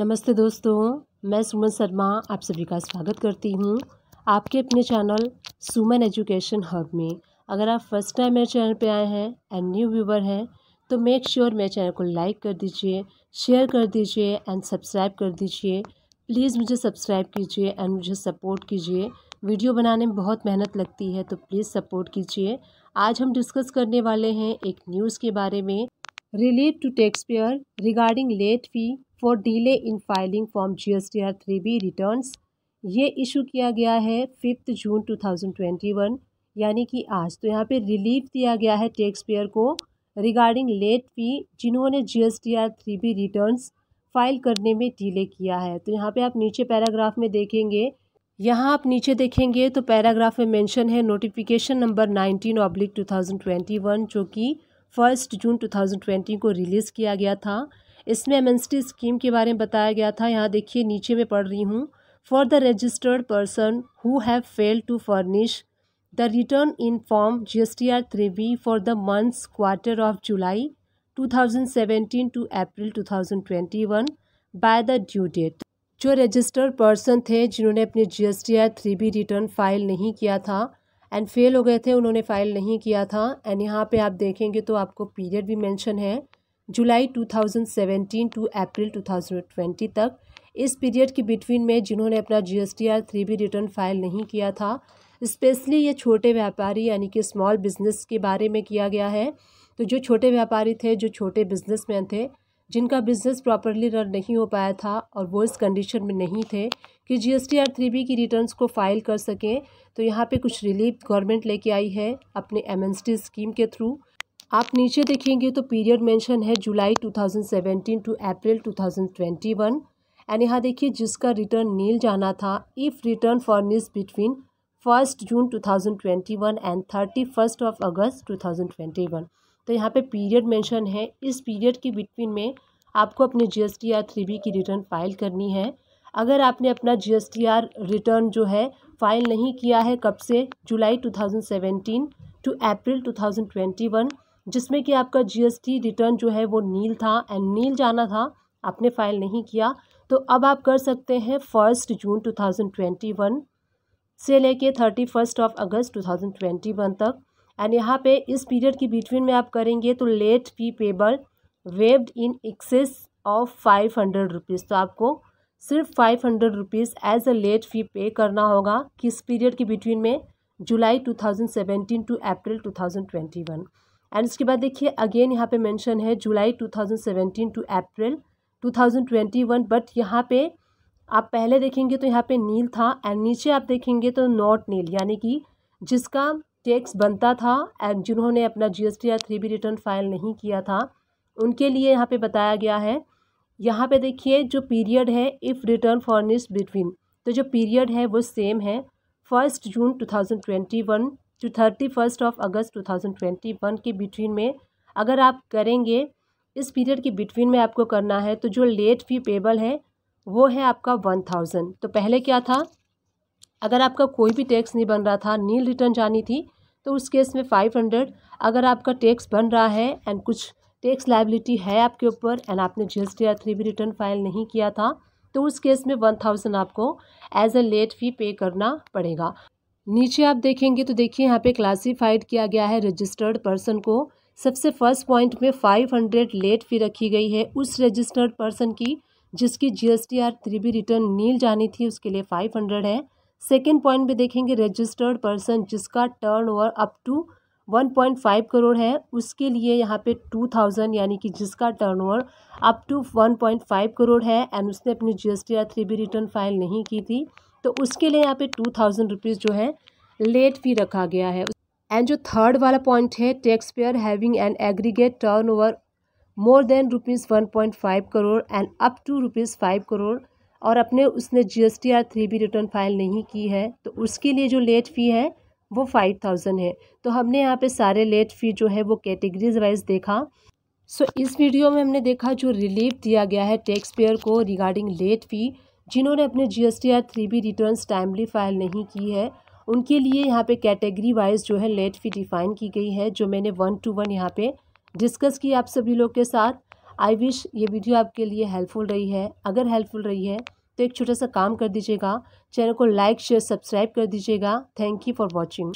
नमस्ते दोस्तों मैं सुमन शर्मा आप सभी का स्वागत करती हूँ आपके अपने चैनल सुमन एजुकेशन हब में अगर आप फर्स्ट टाइम मेरे चैनल पर आए हैं एंड न्यू व्यूवर हैं तो मेक श्योर मेरे चैनल को लाइक कर दीजिए शेयर कर दीजिए एंड सब्सक्राइब कर दीजिए प्लीज़ मुझे सब्सक्राइब कीजिए एंड मुझे सपोर्ट कीजिए वीडियो बनाने में बहुत मेहनत लगती है तो प्लीज़ सपोर्ट कीजिए आज हम डिस्कस करने वाले हैं एक न्यूज़ के बारे में relate to taxpayer regarding late fee for delay in filing form G S T R three B return ये इशू किया गया है fifth June two thousand twenty one यानी कि आज तो यहाँ पे रिलीफ दिया गया है टैक्स पेयर को रिगार्डिंग लेट फी जिन्होंने G S T R three B return file करने में डीले किया है तो यहाँ पे आप नीचे पैराग्राफ में देखेंगे यहाँ आप नीचे देखेंगे तो पैराग्राफ में मैंशन है notification number nineteen oblique two thousand twenty one जो कि first June two thousand twenty को रिलीज़ किया गया था इसमें एमएनसी स्कीम के बारे में बताया गया था यहाँ देखिए नीचे में पढ़ रही हूँ for the registered person who have fail to furnish the return in form G S T R three B for the months quarter of July two thousand seventeen to April two thousand twenty one by the due date जो registered person थे जिन्होंने अपने G S T R three B return file नहीं किया था and fail हो गए थे उन्होंने फाइल नहीं किया था एंड यहाँ पे आप देखेंगे तो आपको पीरियड भी मेंशन है जुलाई 2017 टू अप्रैल 2020 तक इस पीरियड के बिटवीन में जिन्होंने अपना G S T R three B return file नहीं किया था स्पेशली ये छोटे व्यापारी यानी कि स्मॉल बिजनेस के बारे में किया गया है तो जो छोटे व्यापारी थे जो छोटे बिजनेसमैन थे जिनका बिजनेस प्रॉपरली रन नहीं हो पाया था और वो इस कंडीशन में नहीं थे कि G S T R three B की रिटर्न को फाइल कर सकें तो यहाँ पे कुछ रिलीफ गवर्नमेंट लेके आई है अपने एम स्कीम के थ्रू आप नीचे देखेंगे तो पीरियड मेंशन है जुलाई 2017 टू अप्रैल 2021 एंड यहाँ देखिए जिसका रिटर्न नील जाना था if return is between first June 2021 and thirty first of August 2021 तो यहाँ पे पीरियड मेंशन है इस पीरियड के बिटवीन में आपको अपने जी आर थ्री बी की रिटर्न फाइल करनी है अगर आपने अपना जी आर रिटर्न जो है फाइल नहीं किया है कब से जुलाई 2017 टू अप्रैल 2021 जिसमें कि आपका जीएसटी रिटर्न जो है वो नील था एंड नील जाना था आपने फाइल नहीं किया तो अब आप कर सकते हैं फर्स्ट जून 2021 से लेके थर्टी फर्स्ट ऑफ अगस्त 2021 तक एंड यहाँ पे इस पीरियड की बिटवीन में आप करेंगे तो late fee payable waived in excess of five hundred rupees तो आपको सिर्फ five hundred rupees as a late fee pay करना होगा किस पीरियड के बिटवीन में July two thousand seventeen to April two thousand twenty one and उसके बाद देखिए अगेन यहाँ पे मेंशन है जुलाई 2017 टू अप्रैल 2021 बट यहाँ पे आप पहले देखेंगे तो यहाँ पे नील था एंड नीचे आप देखेंगे तो नॉट नील यानी कि जिसका टैक्स बनता था एंड जिन्होंने अपना जीएसटी या थ्री बी रिटर्न फाइल नहीं किया था उनके लिए यहाँ पे बताया गया है यहाँ पे देखिए जो पीरियड है इफ़ रिटर्न फॉर बिटवीन तो जो पीरियड है वो सेम है first June two thousand twenty one to thirty first of August two thousand twenty one के बिटवीन में अगर आप करेंगे इस पीरियड के बिटवीन में आपको करना है तो जो लेट फी पेबल है वो है आपका वन थाउजेंड तो पहले क्या था अगर आपका कोई भी टैक्स नहीं बन रहा था नील रिटर्न जानी थी तो उस केस में फाइव हंड्रेड अगर आपका टैक्स बन रहा है एंड कुछ टैक्स लाइबिलिटी है आपके ऊपर एंड आपने जी एस टी या थ्री भी रिटर्न फाइल नहीं किया था तो उस केस में वन थाउजेंड आपको as a late fee pay करना पड़ेगा नीचे आप देखेंगे तो देखिए यहाँ पे क्लासिफाइड किया गया है रजिस्टर्ड पर्सन को सबसे फर्स्ट पॉइंट में फाइव हंड्रेड लेट फी रखी गई है उस रजिस्टर्ड पर्सन की जिसकी GST R three return nil जानी थी उसके लिए फाइव हंड्रेड है सेकेंड पॉइंट में देखेंगे रजिस्टर्ड पर्सन जिसका turnover up to one point five crore है उसके लिए यहाँ पे टू थाउजेंड यानी कि जिसका turnover up to one point five crore है एंड उसने अपनी GST R three return file नहीं की थी तो उसके लिए यहाँ पे टू थाउजेंड रुपीज़ जो है लेट फी रखा गया है एंड जो थर्ड वाला पॉइंट है taxpayer having an aggregate turnover more than rupees one point five crore and up to rupees five crore और अपने उसने G S T R three B return file नहीं की है तो उसके लिए जो लेट फ़ी है वो फाइव थाउजेंड है तो हमने यहाँ पे सारे लेट फ़ी जो है वो कैटेगरीज वाइज देखा सो so, इस वीडियो में हमने देखा जो रिलीफ दिया गया है टैक्स पेयर को रिगार्डिंग लेट फ़ी जिन्होंने अपने G S T R three B return timely file नहीं की है उनके लिए यहाँ पे कैटेगरी वाइज जो है लेट फी डिफाइन की गई है जो मैंने वन टू वन यहाँ पे डिस्कस की आप सभी लोग के साथ आई विश ये वीडियो आपके लिए हेल्पफुल रही है अगर हेल्पफुल रही है तो एक छोटा सा काम कर दीजिएगा चैनल को लाइक शेयर सब्सक्राइब कर दीजिएगा थैंक यू फॉर वॉचिंग